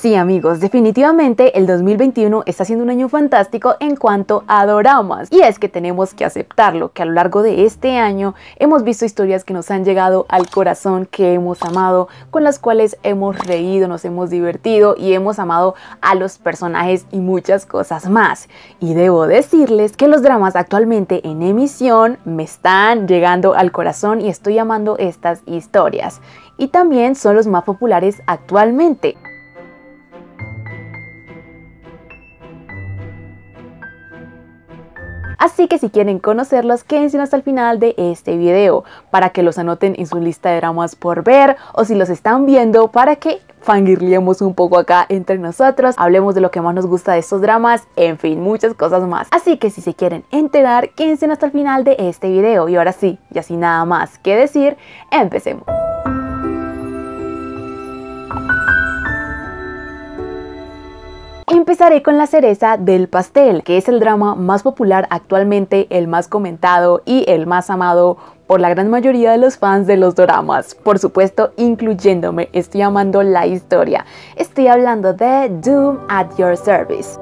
Sí amigos, definitivamente el 2021 está siendo un año fantástico en cuanto a doramas. Y es que tenemos que aceptarlo, que a lo largo de este año hemos visto historias que nos han llegado al corazón, que hemos amado, con las cuales hemos reído, nos hemos divertido y hemos amado a los personajes y muchas cosas más. Y debo decirles que los dramas actualmente en emisión me están llegando al corazón y estoy amando estas historias. Y también son los más populares actualmente. Así que si quieren conocerlos, quédense hasta el final de este video para que los anoten en su lista de dramas por ver o si los están viendo para que fangirliemos un poco acá entre nosotros, hablemos de lo que más nos gusta de estos dramas, en fin, muchas cosas más. Así que si se quieren enterar, quédense hasta el final de este video. Y ahora sí, ya sin nada más que decir, empecemos. Empezaré con la cereza del pastel, que es el drama más popular actualmente, el más comentado y el más amado por la gran mayoría de los fans de los dramas. por supuesto incluyéndome, estoy amando la historia. Estoy hablando de Doom at Your Service.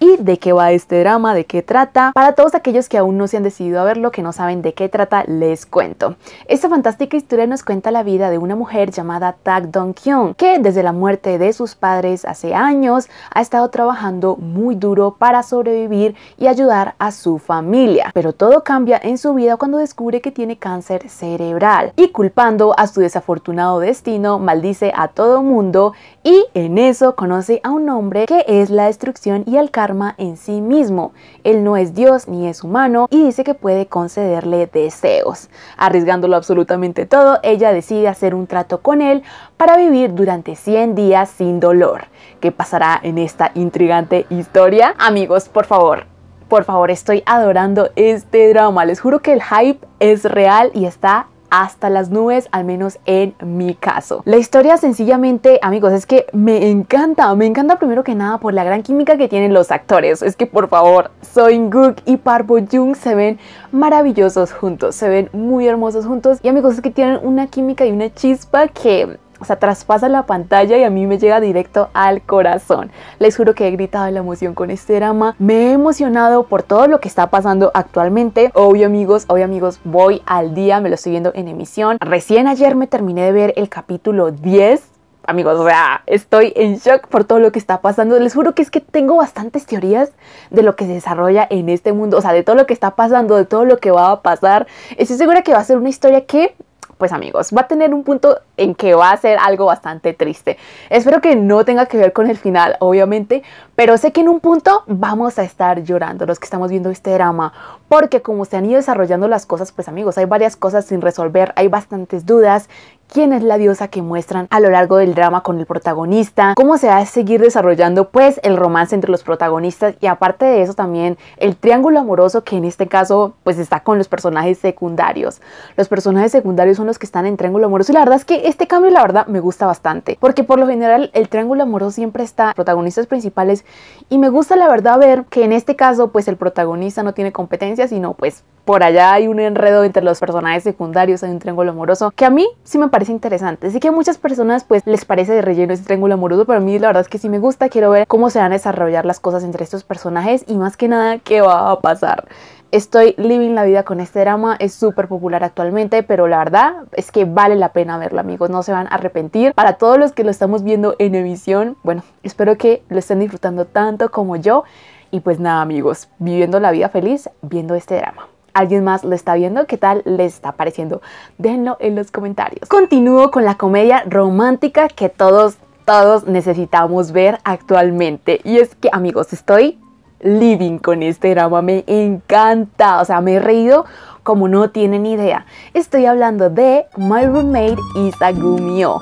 ¿Y de qué va este drama? ¿De qué trata? Para todos aquellos que aún no se han decidido a verlo, que no saben de qué trata, les cuento. Esta fantástica historia nos cuenta la vida de una mujer llamada Tak Dong-kyung, que desde la muerte de sus padres hace años ha estado trabajando muy duro para sobrevivir y ayudar a su familia. Pero todo cambia en su vida cuando descubre que tiene cáncer cerebral y culpando a su desafortunado destino, maldice a todo mundo y en eso conoce a un hombre que es la destrucción y el en sí mismo. Él no es Dios ni es humano y dice que puede concederle deseos. Arriesgándolo absolutamente todo, ella decide hacer un trato con él para vivir durante 100 días sin dolor. ¿Qué pasará en esta intrigante historia? Amigos, por favor, por favor, estoy adorando este drama. Les juro que el hype es real y está hasta las nubes, al menos en mi caso. La historia sencillamente, amigos, es que me encanta, me encanta primero que nada por la gran química que tienen los actores. Es que por favor, Guk y Parvo Jung se ven maravillosos juntos, se ven muy hermosos juntos y amigos, es que tienen una química y una chispa que o sea, traspasa la pantalla y a mí me llega directo al corazón. Les juro que he gritado de la emoción con este drama. Me he emocionado por todo lo que está pasando actualmente. Obvio amigos, hoy, amigos, voy al día, me lo estoy viendo en emisión. Recién ayer me terminé de ver el capítulo 10 amigos, o sea, estoy en shock por todo lo que está pasando. Les juro que es que tengo bastantes teorías de lo que se desarrolla en este mundo, o sea, de todo lo que está pasando, de todo lo que va a pasar. Estoy segura que va a ser una historia que pues amigos, va a tener un punto en que va a ser algo bastante triste. Espero que no tenga que ver con el final, obviamente, pero sé que en un punto vamos a estar llorando los que estamos viendo este drama, porque como se han ido desarrollando las cosas, pues amigos, hay varias cosas sin resolver, hay bastantes dudas quién es la diosa que muestran a lo largo del drama con el protagonista, cómo se va a seguir desarrollando pues el romance entre los protagonistas y aparte de eso también el triángulo amoroso que en este caso pues está con los personajes secundarios. Los personajes secundarios son los que están en triángulo amoroso y la verdad es que este cambio la verdad me gusta bastante porque por lo general el triángulo amoroso siempre está protagonistas principales y me gusta la verdad ver que en este caso pues el protagonista no tiene competencia sino pues por allá hay un enredo entre los personajes secundarios, hay un triángulo amoroso, que a mí sí me parece interesante. Sé que a muchas personas pues les parece de relleno ese triángulo amoroso, pero a mí la verdad es que sí me gusta, quiero ver cómo se van a desarrollar las cosas entre estos personajes y más que nada qué va a pasar. Estoy living la vida con este drama, es súper popular actualmente, pero la verdad es que vale la pena verlo amigos, no se van a arrepentir. Para todos los que lo estamos viendo en emisión, bueno, espero que lo estén disfrutando tanto como yo. Y pues nada amigos, viviendo la vida feliz, viendo este drama alguien más lo está viendo, ¿qué tal les está pareciendo? Denlo en los comentarios. Continúo con la comedia romántica que todos, todos necesitamos ver actualmente. Y es que, amigos, estoy living con este drama, me encanta, o sea, me he reído como no tienen idea. Estoy hablando de My Roommate is a Gumio.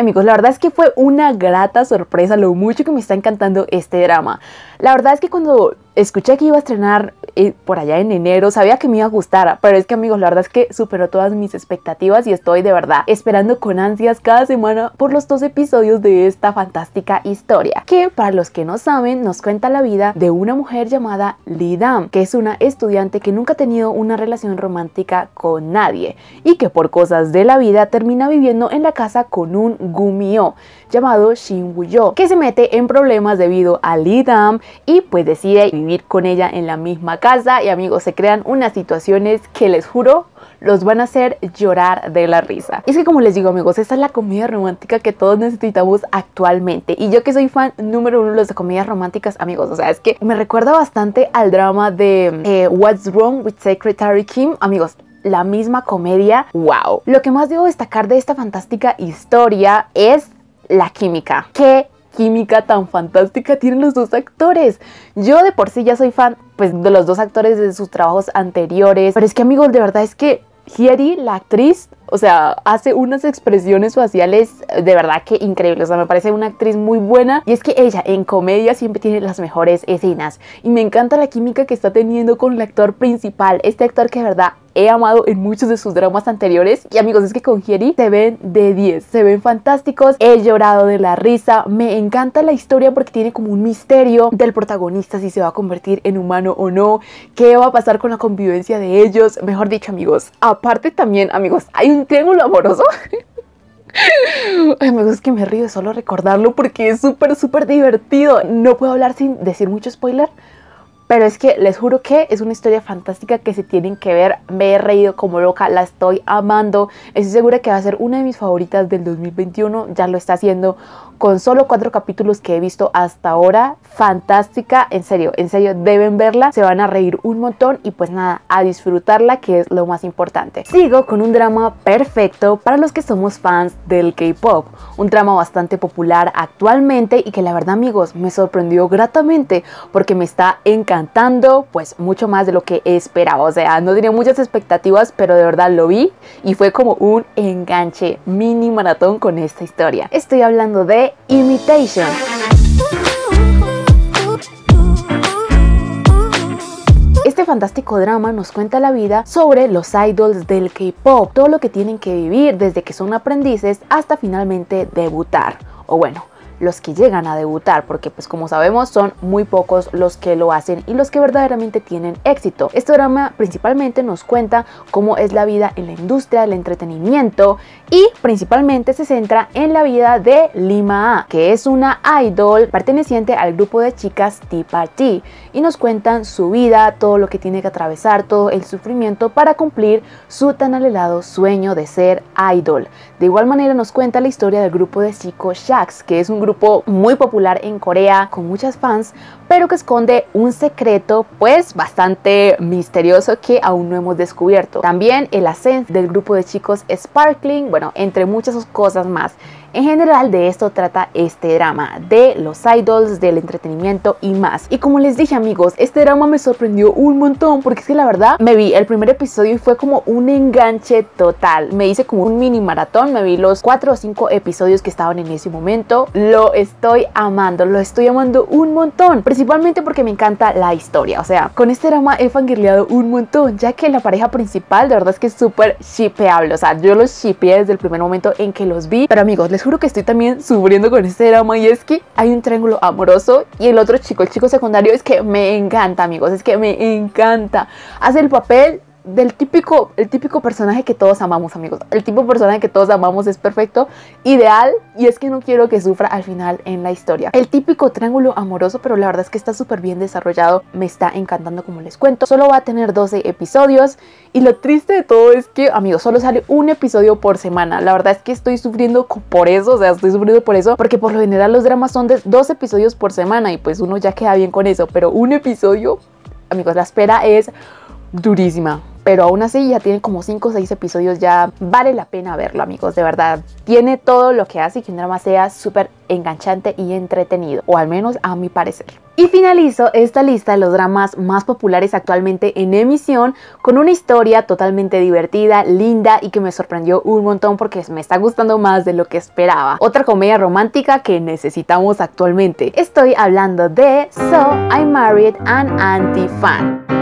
Amigos, la verdad es que fue una grata sorpresa lo mucho que me está encantando este drama. La verdad es que cuando escuché que iba a estrenar eh, por allá en enero, sabía que me iba a gustar, pero es que amigos, la verdad es que superó todas mis expectativas y estoy de verdad esperando con ansias cada semana por los dos episodios de esta fantástica historia, que para los que no saben nos cuenta la vida de una mujer llamada Lee que es una estudiante que nunca ha tenido una relación romántica con nadie y que por cosas de la vida termina viviendo en la casa con un Gumio, llamado yo que se mete en problemas debido a Lee Dam y pues decide vivir con ella en la misma casa y amigos, se crean unas situaciones que les juro los van a hacer llorar de la risa. Es que como les digo amigos, esta es la comedia romántica que todos necesitamos actualmente. Y yo que soy fan número uno de las comedias románticas amigos, o sea, es que me recuerda bastante al drama de eh, What's Wrong with Secretary Kim. Amigos, la misma comedia, wow. Lo que más debo destacar de esta fantástica historia es la química. ¿Qué química tan fantástica tienen los dos actores? Yo de por sí ya soy fan pues, de los dos actores de sus trabajos anteriores, pero es que amigos, de verdad es que Hieri, la actriz, o sea, hace unas expresiones faciales eh, de verdad que increíbles. O sea, me parece una actriz muy buena. Y es que ella en comedia siempre tiene las mejores escenas. Y me encanta la química que está teniendo con el actor principal. Este actor que de verdad he amado en muchos de sus dramas anteriores. Y amigos, es que con Jerry se ven de 10, se ven fantásticos. He llorado de la risa, me encanta la historia porque tiene como un misterio del protagonista si se va a convertir en humano o no, qué va a pasar con la convivencia de ellos. Mejor dicho, amigos, aparte también, amigos, hay un triángulo amoroso. Ay, amigos, es que me río solo recordarlo porque es súper, súper divertido. No puedo hablar sin decir mucho spoiler, pero es que les juro que es una historia fantástica que se tienen que ver. Me he reído como loca, la estoy amando. Estoy segura que va a ser una de mis favoritas del 2021. Ya lo está haciendo con solo cuatro capítulos que he visto hasta ahora. Fantástica, en serio, en serio, deben verla. Se van a reír un montón y pues nada, a disfrutarla que es lo más importante. Sigo con un drama perfecto para los que somos fans del K-Pop. Un drama bastante popular actualmente y que la verdad amigos me sorprendió gratamente porque me está encantando cantando pues mucho más de lo que esperaba. O sea, no tenía muchas expectativas, pero de verdad lo vi y fue como un enganche mini maratón con esta historia. Estoy hablando de Imitation. Este fantástico drama nos cuenta la vida sobre los idols del K-pop, todo lo que tienen que vivir desde que son aprendices hasta finalmente debutar. O bueno, los que llegan a debutar, porque pues como sabemos son muy pocos los que lo hacen y los que verdaderamente tienen éxito. Este drama principalmente nos cuenta cómo es la vida en la industria del entretenimiento y principalmente se centra en la vida de Lima que es una idol perteneciente al grupo de chicas Tea Party y nos cuentan su vida, todo lo que tiene que atravesar, todo el sufrimiento para cumplir su tan alelado sueño de ser idol. De igual manera nos cuenta la historia del grupo de chicos Shax, que es un grupo grupo muy popular en Corea con muchas fans, pero que esconde un secreto pues bastante misterioso que aún no hemos descubierto. También el ascenso del grupo de chicos Sparkling, bueno, entre muchas cosas más. En general de esto trata este drama, de los idols, del entretenimiento y más. Y como les dije amigos, este drama me sorprendió un montón porque es que la verdad me vi el primer episodio y fue como un enganche total. Me hice como un mini maratón, me vi los cuatro o cinco episodios que estaban en ese momento lo estoy amando, lo estoy amando un montón, principalmente porque me encanta la historia, o sea, con este drama he fangirleado un montón, ya que la pareja principal de verdad es que es súper chipeable, o sea, yo los shipeé desde el primer momento en que los vi, pero amigos, les juro que estoy también sufriendo con este drama y es que hay un triángulo amoroso y el otro chico, el chico secundario es que me encanta, amigos, es que me encanta, hace el papel del típico, el típico personaje que todos amamos, amigos. El tipo de personaje que todos amamos es perfecto, ideal, y es que no quiero que sufra al final en la historia. El típico triángulo amoroso, pero la verdad es que está súper bien desarrollado, me está encantando como les cuento. Solo va a tener 12 episodios, y lo triste de todo es que, amigos, solo sale un episodio por semana. La verdad es que estoy sufriendo por eso, o sea, estoy sufriendo por eso, porque por lo general los dramas son de dos episodios por semana, y pues uno ya queda bien con eso, pero un episodio, amigos, la espera es durísima pero aún así ya tiene como 5 o 6 episodios, ya vale la pena verlo amigos, de verdad. Tiene todo lo que hace que un drama sea súper enganchante y entretenido, o al menos a mi parecer. Y finalizo esta lista de los dramas más populares actualmente en emisión con una historia totalmente divertida, linda y que me sorprendió un montón porque me está gustando más de lo que esperaba. Otra comedia romántica que necesitamos actualmente. Estoy hablando de So I Married an Anti-Fan.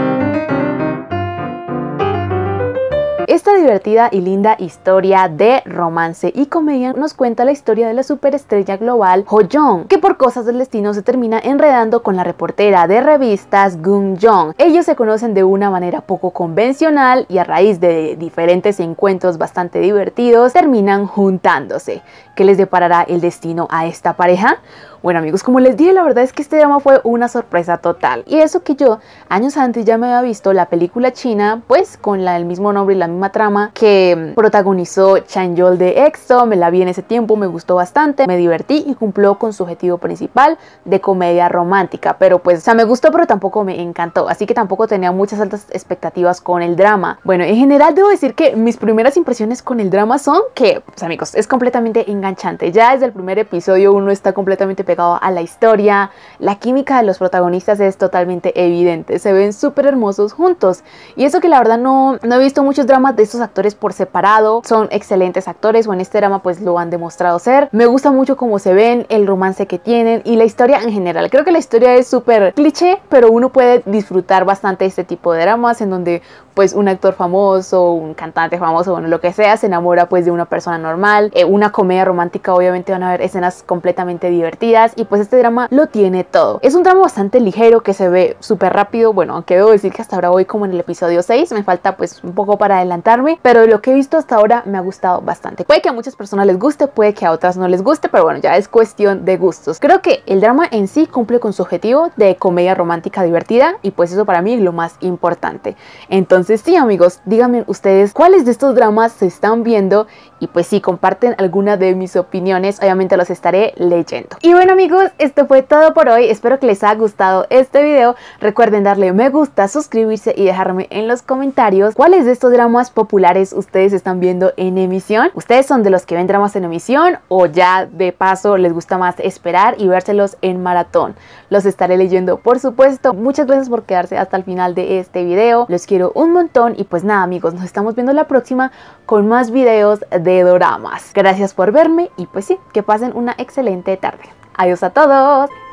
Esta divertida y linda historia de romance y comedia nos cuenta la historia de la superestrella global Ho Jong, que por cosas del destino se termina enredando con la reportera de revistas Goon Jong. Ellos se conocen de una manera poco convencional y a raíz de diferentes encuentros bastante divertidos terminan juntándose. ¿Qué les deparará el destino a esta pareja? Bueno amigos, como les dije, la verdad es que este drama fue una sorpresa total. Y eso que yo años antes ya me había visto la película china, pues con la, el mismo nombre y la misma trama que mm, protagonizó Chan Yol de EXO. Me la vi en ese tiempo, me gustó bastante, me divertí y cumplió con su objetivo principal de comedia romántica. Pero pues, o sea, me gustó, pero tampoco me encantó. Así que tampoco tenía muchas altas expectativas con el drama. Bueno, en general debo decir que mis primeras impresiones con el drama son que, pues amigos, es completamente enganchante. Ya desde el primer episodio uno está completamente pegado a la historia. La química de los protagonistas es totalmente evidente, se ven súper hermosos juntos. Y eso que la verdad no, no he visto muchos dramas de estos actores por separado, son excelentes actores o en este drama pues lo han demostrado ser. Me gusta mucho cómo se ven, el romance que tienen y la historia en general. Creo que la historia es súper cliché, pero uno puede disfrutar bastante este tipo de dramas en donde pues un actor famoso, un cantante famoso, bueno, lo que sea, se enamora pues de una persona normal. Eh, una comedia romántica obviamente van a haber escenas completamente divertidas y pues este drama lo tiene todo. Es un drama bastante ligero que se ve súper rápido, bueno, aunque debo decir que hasta ahora voy como en el episodio 6, me falta pues un poco para adelantarme, pero lo que he visto hasta ahora me ha gustado bastante. Puede que a muchas personas les guste, puede que a otras no les guste, pero bueno, ya es cuestión de gustos. Creo que el drama en sí cumple con su objetivo de comedia romántica divertida y pues eso para mí es lo más importante. Entonces, sí amigos, díganme ustedes cuáles de estos dramas se están viendo y pues si comparten alguna de mis opiniones, obviamente los estaré leyendo. Y bueno amigos, esto fue todo por hoy, espero que les haya gustado este video, recuerden darle me gusta, suscribirse y dejarme en los comentarios cuáles de estos dramas populares ustedes están viendo en emisión, ustedes son de los que ven dramas en emisión o ya de paso les gusta más esperar y vérselos en maratón, los estaré leyendo por supuesto, muchas gracias por quedarse hasta el final de este video, los quiero un montón y pues nada amigos, nos estamos viendo la próxima con más videos de doramas. Gracias por verme y pues sí, que pasen una excelente tarde. Adiós a todos.